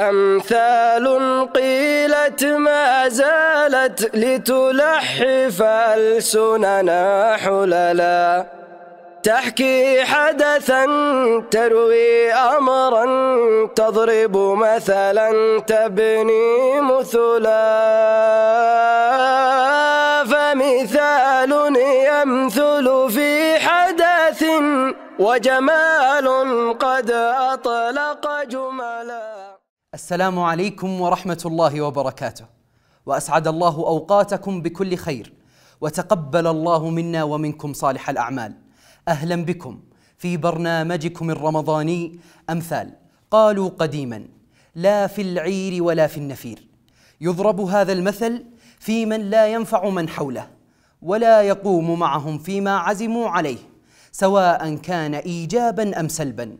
أمثال قيلت ما زالت لتلحف ألسننا حللا تحكي حدثا تروي أمرا تضرب مثلا تبني مثلا فمثال يمثل في حدث وجمال قد أطلق جملا السلام عليكم ورحمه الله وبركاته واسعد الله اوقاتكم بكل خير وتقبل الله منا ومنكم صالح الاعمال اهلا بكم في برنامجكم الرمضاني امثال قالوا قديما لا في العير ولا في النفير يضرب هذا المثل في من لا ينفع من حوله ولا يقوم معهم فيما عزموا عليه سواء كان ايجابا ام سلبا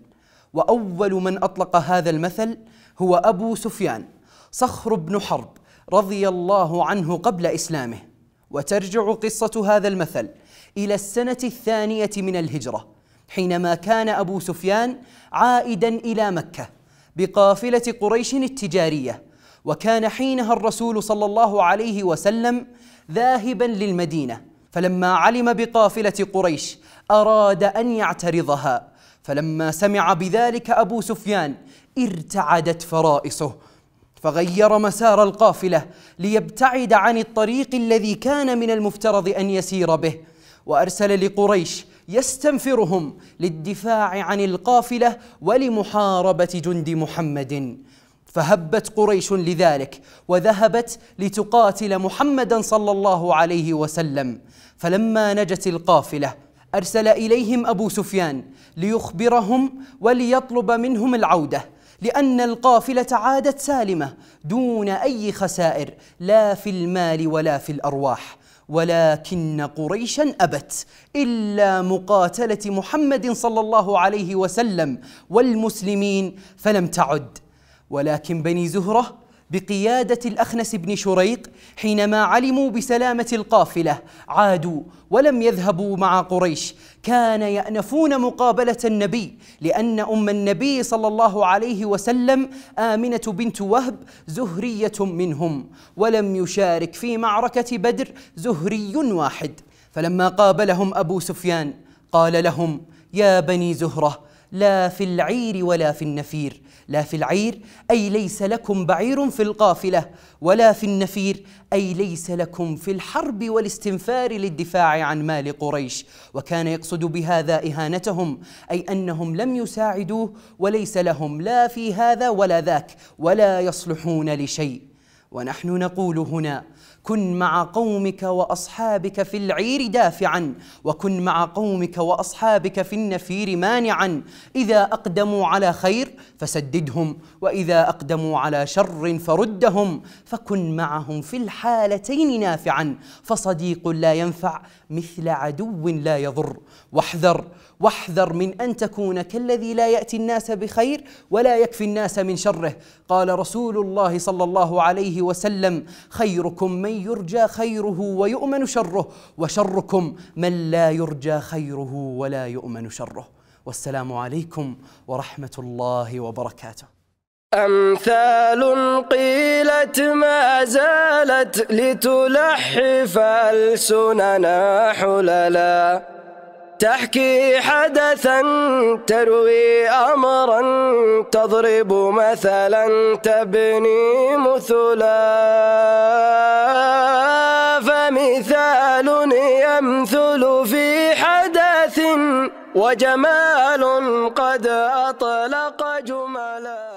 وأول من أطلق هذا المثل هو أبو سفيان صخر بن حرب رضي الله عنه قبل إسلامه وترجع قصة هذا المثل إلى السنة الثانية من الهجرة حينما كان أبو سفيان عائدا إلى مكة بقافلة قريش التجارية وكان حينها الرسول صلى الله عليه وسلم ذاهبا للمدينة فلما علم بقافلة قريش أراد أن يعترضها فلما سمع بذلك ابو سفيان ارتعدت فرائصه فغير مسار القافله ليبتعد عن الطريق الذي كان من المفترض ان يسير به وارسل لقريش يستنفرهم للدفاع عن القافله ولمحاربه جند محمد فهبت قريش لذلك وذهبت لتقاتل محمدا صلى الله عليه وسلم فلما نجت القافله ارسل اليهم ابو سفيان ليخبرهم وليطلب منهم العوده لان القافله عادت سالمه دون اي خسائر لا في المال ولا في الارواح ولكن قريشا ابت الا مقاتله محمد صلى الله عليه وسلم والمسلمين فلم تعد ولكن بني زهره بقيادة الأخنس بن شريق حينما علموا بسلامة القافلة عادوا ولم يذهبوا مع قريش كان يأنفون مقابلة النبي لأن أم النبي صلى الله عليه وسلم آمنة بنت وهب زهرية منهم ولم يشارك في معركة بدر زهري واحد فلما قابلهم أبو سفيان قال لهم يا بني زهره لا في العير ولا في النفير لا في العير أي ليس لكم بعير في القافلة ولا في النفير أي ليس لكم في الحرب والاستنفار للدفاع عن مال قريش وكان يقصد بهذا إهانتهم أي أنهم لم يساعدوه وليس لهم لا في هذا ولا ذاك ولا يصلحون لشيء ونحن نقول هنا كن مع قومك واصحابك في العير دافعا وكن مع قومك واصحابك في النفير مانعا اذا اقدموا على خير فسددهم واذا اقدموا على شر فردهم فكن معهم في الحالتين نافعا فصديق لا ينفع مثل عدو لا يضر واحذر واحذر من ان تكون كالذي لا ياتي الناس بخير ولا يكفي الناس من شره قال رسول الله صلى الله عليه وسلم خيركم من يرجى خيره ويؤمن شره وشركم من لا يرجى خيره ولا يؤمن شره والسلام عليكم ورحمه الله وبركاته أمثال قيلت ما زالت لتلحف ألسننا حللا تحكي حدثا تروي امرا تضرب مثلا تبني مثلا فمثال يمثل في حدث وجمال قد اطلق جملا